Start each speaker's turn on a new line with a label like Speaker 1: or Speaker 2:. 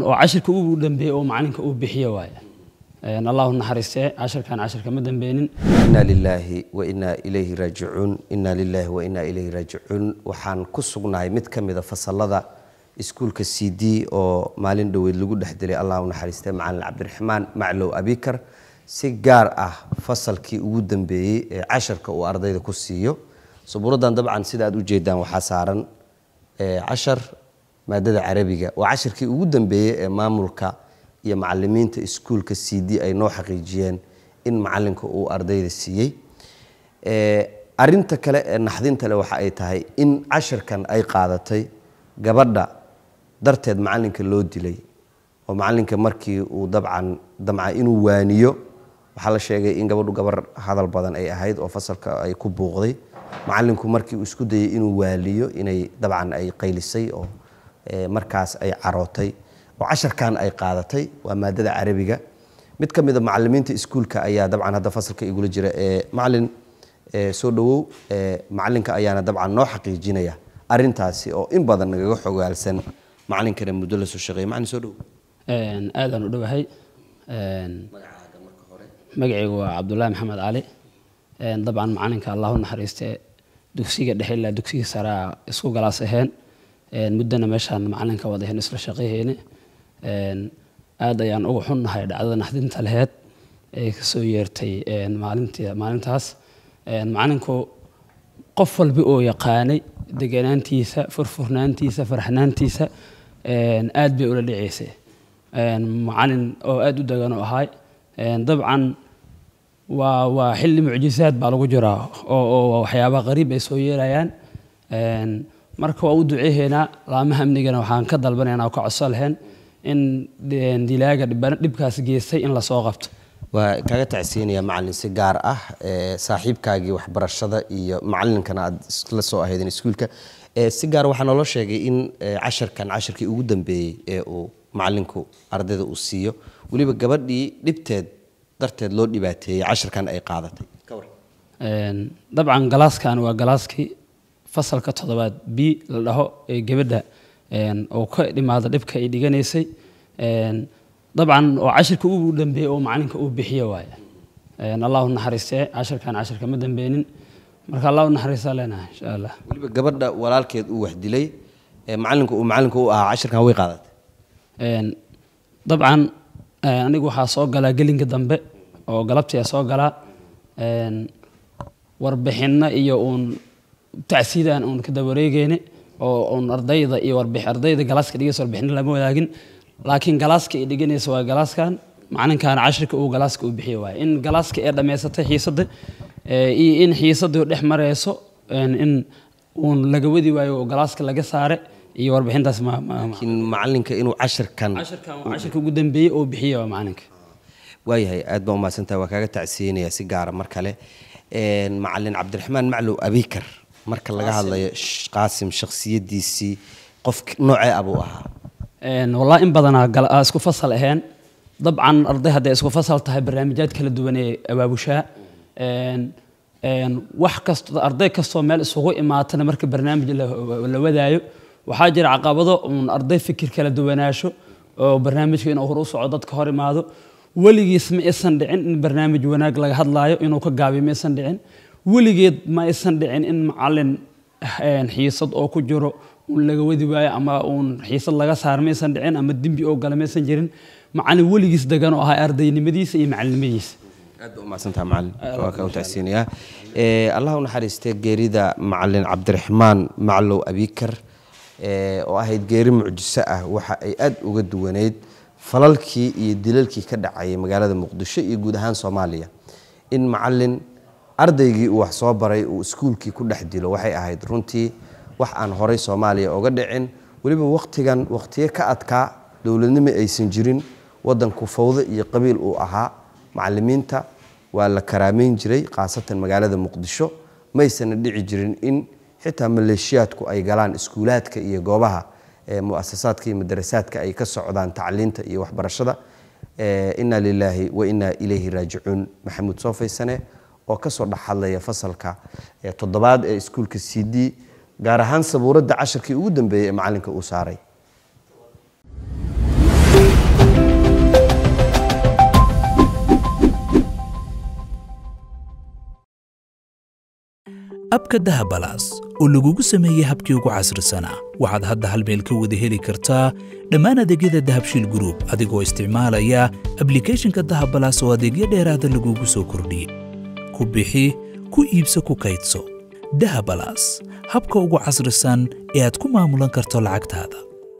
Speaker 1: oo cashirka ugu dambeeyey oo macalinka uu bixiyo waaye allahu naxariistee cashirkan cashirka
Speaker 2: ma dambeeynin inna lilaahi wa inna ilayhi raajicuun inna lilaahi wa inna ilayhi raajicuun waxaan ku sugnahay mid ka mida fasalada iskuulka c d oo maalin dhoweyd lagu dhex dilay allahu naxariistee macalin cabdiraxmaan maclow abikar si gaar ah fasalkii ugu dambeeyey ee casharka uu ardayda ku siiyo saburadan dabcan sida aad u jeedaan waxaa saaran eh, cashar maadada carabiga waa cashirkii ugu dambeeyey ee maamulka iyo macalimiinta iskuulka c d ay noo xaqiijiyeen in macalinka uu ardayda siiyey arinta kale ee naxdinta le waxa ay tahay in cashirkan ay qaadatay gabadha darteed macalinka loo dilay oo macalinka markii uu dabcan damca inuu waaniyo waxaa la sheegay in gabadhu gabar hadal badan ay ahayd oo fasalka ay ku buuqday macalinku markii uu isku dayay inuu waaliyo inay dabcan ay qaylisay oo markaas ay carootay oo casharkan ay qaadatay waa maadada carabiga mid ka mida macalimiinta iskuulka ayaa dabcan hadda fasalka igula jira ee macalin soo dhowow macalinka ayaana dabcan noo xaqiijinaya arintaasi oo in badan nagaga xogaalsan macalinkana muddo la soo shaqeeya macalin soo dhowow
Speaker 1: aadaan u dhowahay magacaaga magacaygu waa cabdullaahi maxamed cali dabcan macalinka allahu naxariistee dugsiga dhexe ilaa dugsiga saraa isku galaas aheen muddana meeshaan macalinka wadahen isla shaqaheyne aad ayaan uga xunnahay dhacdada naxdinta laheyd ee kasoo yeertay maalintaas macalinku qof walba oo yaqaanay deganaantiisa furfurnaantiisa faraxnaantiisa aad bay ula dhaceysay macalin oo aad u degan oo ahay dabcan waa waa xilli mucjisaad baa lagu jiraa oo waxyaabaha qariib ay soo yeerayaan marka waa u duceeheynaa laamaha amnigana waxaan ka dalbanayna ka codso lahayn
Speaker 2: in eh, dilaaga dhibkaas geystay in lasoo qabto waa kaaga tacsiinaya macalin si gaar ah eh, saaxiibkaagii waxbarashada iyo macalinkana aad la soo ahaydeen iskuulka eh, si gaar waxaa naloo sheegay in casharkan casharkii ugu dambeeyey ee uu macalinku ardayda uu siiyo weliba gabadhii dhibteed darteed loo dhibaateeyey casharkan ay qaadatay dabcan galaaskan
Speaker 1: waa galaaskii fasalka todobaad b la dhaho ee gabadha oo ka dhimaada dhibka ay dhiganaysay dabcan oo cashirka ugu dambeeye oo macalinka uu bixiyo waaye allahu naxariistee cashirkan cashirka ma dambeynin marka allahu naxariistaa leenahay insha allah
Speaker 2: weliba gabadha walaalkeed uu wax dilay macalinku uu macalinka u ahaa cashirkan way qaadatay
Speaker 1: dabcan anigu waxaa soo galaa gelinka dambe oo galabtii soo galaa warbixinno iyo uun tacsiidaan uun kada wareegeyne oo uun ardayda iyo warbix ardayda galaaska dhigaysa warbixina lama wadaagin laakiin galaaska ay dhiganaysa waa galaaskan maclinkan cashirka uu galaaska uu bixiya waaye in galaaska ee dhammaysatay xiisadda iyo in xiisaddu dhex marayso in uun laga wadi waayo oo galaaska laga saare iyo warbixintaas macalinka inuu cashirkan cashirka
Speaker 2: ugu dambeeyey oo bixiya waa macalinka waayahay aad baa umahadsantaha waa kaaga tacsiinaya si gaara mar kale macalin cabdiraxmaan maclow abikar marka laga hadlayo qaasim shaksiyadiisii qof noocee abuu ah ahaa wallahi in badanaa
Speaker 1: isku fasal aheen dabcan arday hadday isku fasal tahay barnaamijyaad kala duwan ee abaabushaa wax kastoo arday kastoo meel isugu imaatana marka barnaamij la wadaayo waxaa jira caqabado uun arday fikir kala duwanaasho oo barnaamijka inuu hor u soco dadka hor imaado weligiis ma aysan dhicin in barnaamij wanaag laga hadlaayo inuu ka gaabiyo ma aysan dhicin weligeed ma aysan dhicin in macalin xiisad oo ku jiro uun laga wadi waayo ama uun xiisad laga saar maysan dhicin ama dembi oo gala maysan jirin macalin weligiis degan oo ahaa ardaynimadiisa iyo macalinimadiisa
Speaker 2: aad ba umahadsantaha macalin allah u eh, geerida macalin cabdiraxmaan maclow abikar eh, oo ahayd geeri mucjiso ah waxa ay aad uga duwaneyd falalkii iyo dilalkii ka dhacay magaalada muqdisho iyo guud ahaan soomaaliya in macalin ardaygii uu wax soo baray uu iskuulkii ku dhex dilo waxay ahayd runtii wax aan horay soomaaliya oga dhicin weliba waqtigan wakhtiyo ka adkaa dowladnimo aysan jirin waddanku fawdo iyo qabiil uu ahaa macalimiinta waa la karaameyn jiray khaasatan magaalada muqdisho maysana dhici jirin in xitaa maleeshiyaadku ay galaan iskuulaadka iyo goobaha muasasaadka iyo madarasaadka ay ka socdaan tacliinta iyo waxbarashada inaa lilaahi wa inaa ilayhi raajicuun maxamuud soo faysane oo kasoo dhexhadlaya fasalka toddobaad ee iskuulka c d gaar ahaan sabuuradda casharkii ugu dambeeyey ee macalinka uu saaray
Speaker 1: abka dahabalaas oo lagugu sameeyey habkii ugu casrisanaa waxaad hadda hal meel ka wada heli kartaa dhammaan adeegyada dahabshiil gruub adigoo isticmaalaya ablikeeshinka dahabalaas oo adeegyo dheeraada lagugu soo kordhiyey ku bixi ku iibso ku kaydso dahabalaas habka ugu casrisan ee aad ku maamulan karto lacagtaada